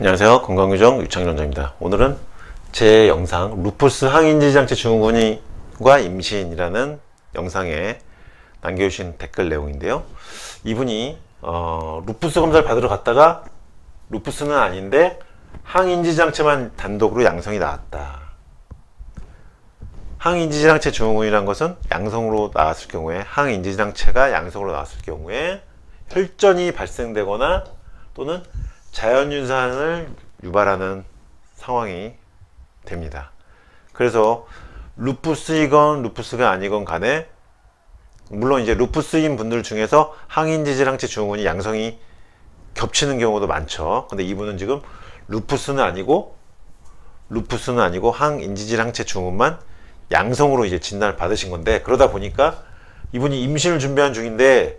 안녕하세요 건강유정 유창전자입니다 오늘은 제 영상 루푸스 항인지장치 증후군과 임신이라는 영상에 남겨주신 댓글 내용인데요 이분이 어, 루푸스 검사를 받으러 갔다가 루푸스는 아닌데 항인지장치만 단독으로 양성이 나왔다 항인지장체 증후군이란 것은 양성으로 나왔을 경우에 항인지장체가 양성으로 나왔을 경우에 혈전이 발생되거나 또는 자연윤산을 유발하는 상황이 됩니다. 그래서 루푸스이건 루푸스가 아니건 간에 물론 이제 루푸스인 분들 중에서 항인지질 항체 증후군이 양성이 겹치는 경우도 많죠. 근데 이분은 지금 루푸스는 아니고 루푸스는 아니고 항인지질 항체 증후군만 양성으로 이제 진단을 받으신 건데 그러다 보니까 이분이 임신을 준비한 중인데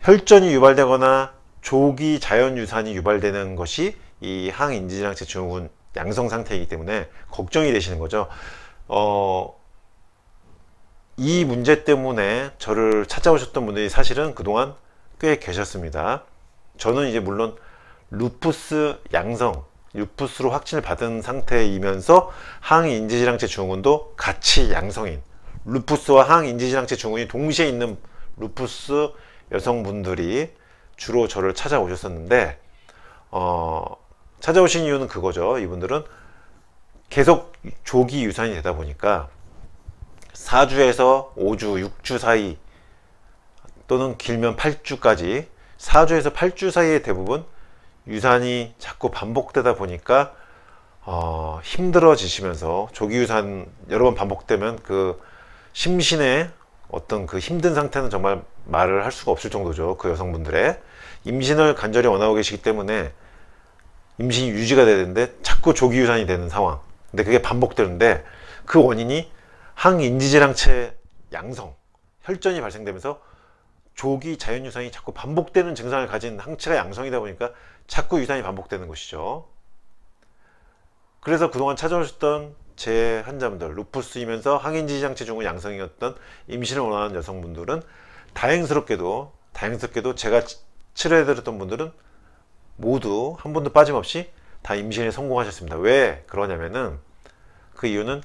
혈전이 유발되거나 조기 자연유산이 유발되는 것이 이 항인지질항체 증후군 양성 상태이기 때문에 걱정이 되시는 거죠. 어, 이 문제 때문에 저를 찾아오셨던 분들이 사실은 그동안 꽤 계셨습니다. 저는 이제 물론 루푸스 양성, 루푸스로 확진을 받은 상태이면서 항인지질항체 증후군도 같이 양성인 루푸스와 항인지질항체 증후군이 동시에 있는 루푸스 여성분들이 주로 저를 찾아오셨었는데 어, 찾아오신 이유는 그거죠. 이분들은 계속 조기 유산이 되다 보니까 4주에서 5주, 6주 사이 또는 길면 8주까지 4주에서 8주 사이에 대부분 유산이 자꾸 반복되다 보니까 어, 힘들어지시면서 조기 유산 여러 번 반복되면 그 심신의 어떤 그 힘든 상태는 정말 말을 할 수가 없을 정도죠. 그 여성분들의 임신을 간절히 원하고 계시기 때문에 임신이 유지가 돼야 되는데 자꾸 조기 유산이 되는 상황. 근데 그게 반복되는데 그 원인이 항인지질항체 양성, 혈전이 발생되면서 조기 자연 유산이 자꾸 반복되는 증상을 가진 항체가 양성이다 보니까 자꾸 유산이 반복되는 것이죠. 그래서 그동안 찾아오셨던 제 환자분들 루푸스이면서 항인지장체중후 양성이었던 임신을 원하는 여성분들은 다행스럽게도 다행스럽게도 제가 치료해드렸던 분들은 모두 한 분도 빠짐없이 다 임신에 성공하셨습니다. 왜 그러냐면은 그 이유는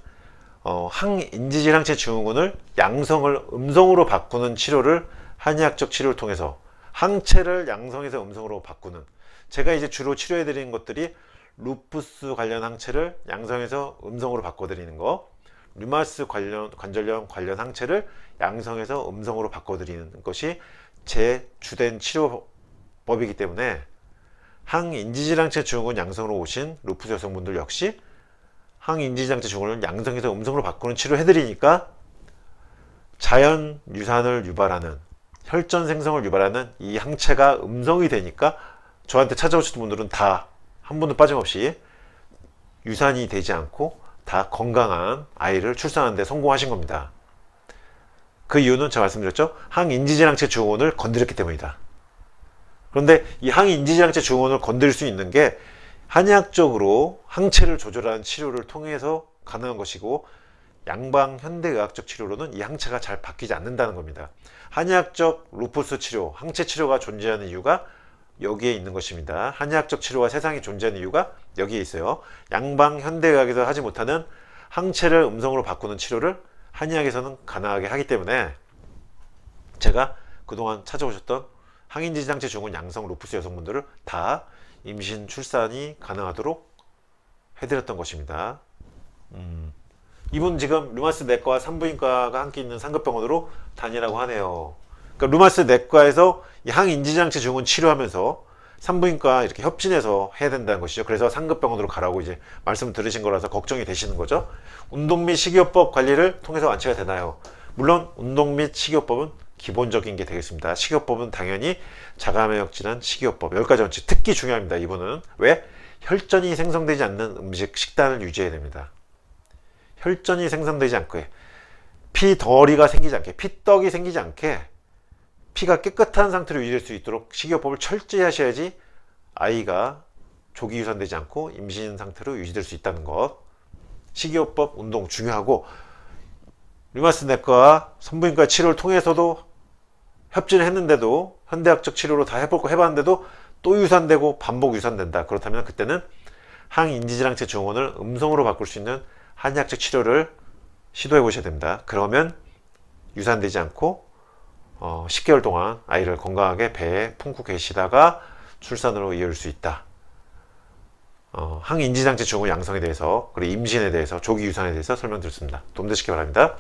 어, 항인지질항체 증후군을 양성을 음성으로 바꾸는 치료를 한의학적 치료를 통해서 항체를 양성해서 음성으로 바꾸는 제가 이제 주로 치료해 드리는 것들이 루푸스 관련 항체를 양성해서 음성으로 바꿔드리는 거 류마스 관련 관절염 관련 항체를 양성해서 음성으로 바꿔드리는 것이 제 주된 치료법이기 때문에 항인지질항체 증후군 양성으로 오신 루푸스 여성분들 역시 항인지질항체 증후군을 양성해서 음성으로 바꾸는 치료 해드리니까 자연 유산을 유발하는 혈전 생성을 유발하는 이 항체가 음성이 되니까 저한테 찾아오시는 분들은 다한 분도 빠짐없이 유산이 되지 않고 다 건강한 아이를 출산하는데 성공하신 겁니다. 그 이유는 제가 말씀드렸죠. 항인지질항체 증후군을 건드렸기 때문이다. 그런데 이 항인지질항체 증후군을 건드릴 수 있는 게 한의학적으로 항체를 조절하는 치료를 통해서 가능한 것이고 양방 현대의학적 치료로는 이 항체가 잘 바뀌지 않는다는 겁니다. 한의학적 루푸스 치료, 항체 치료가 존재하는 이유가 여기에 있는 것입니다. 한의학적 치료가 세상에 존재하는 이유가 여기에 있어요. 양방 현대의학에서 하지 못하는 항체를 음성으로 바꾸는 치료를 한의학에서는 가능하게 하기 때문에 제가 그동안 찾아오셨던 항인지장체 증후군 양성 루프스 여성분들을 다 임신 출산이 가능하도록 해드렸던 것입니다. 음. 이분 지금 류마스 내과 산부인과가 함께 있는 상급병원으로 다니라고 하네요. 그러니까 루마스 내과에서 항인지장치 증후군 치료하면서 산부인과 이렇게 협진해서 해야 된다는 것이죠. 그래서 상급병원으로 가라고 이제 말씀 들으신 거라서 걱정이 되시는 거죠. 운동 및 식이요법 관리를 통해서 완치가 되나요? 물론 운동 및 식이요법은 기본적인 게 되겠습니다. 식이요법은 당연히 자가면역 질환 식이요법 여기까지 원칙 특히 중요합니다. 이분은 왜? 혈전이 생성되지 않는 음식 식단을 유지해야 됩니다. 혈전이 생성되지 않게 피덩어리가 생기지 않게 피떡이 생기지 않게 피가 깨끗한 상태로 유지될 수 있도록 식이요법을 철저히 하셔야지 아이가 조기 유산되지 않고 임신 상태로 유지될 수 있다는 것 식이요법 운동 중요하고 류마스 내과 선부인과 치료를 통해서도 협진을 했는데도 현대학적 치료로 다 해볼 거 해봤는데도 또 유산되고 반복 유산된다 그렇다면 그때는 항인지질항체 증원을 음성으로 바꿀 수 있는 한의학적 치료를 시도해 보셔야 됩니다 그러면 유산되지 않고 어, 10개월 동안 아이를 건강하게 배에 품고 계시다가 출산으로 이어질 수 있다. 어, 항인지장치 증후 양성에 대해서 그리고 임신에 대해서 조기 유산에 대해서 설명드렸습니다. 도움되시기 바랍니다.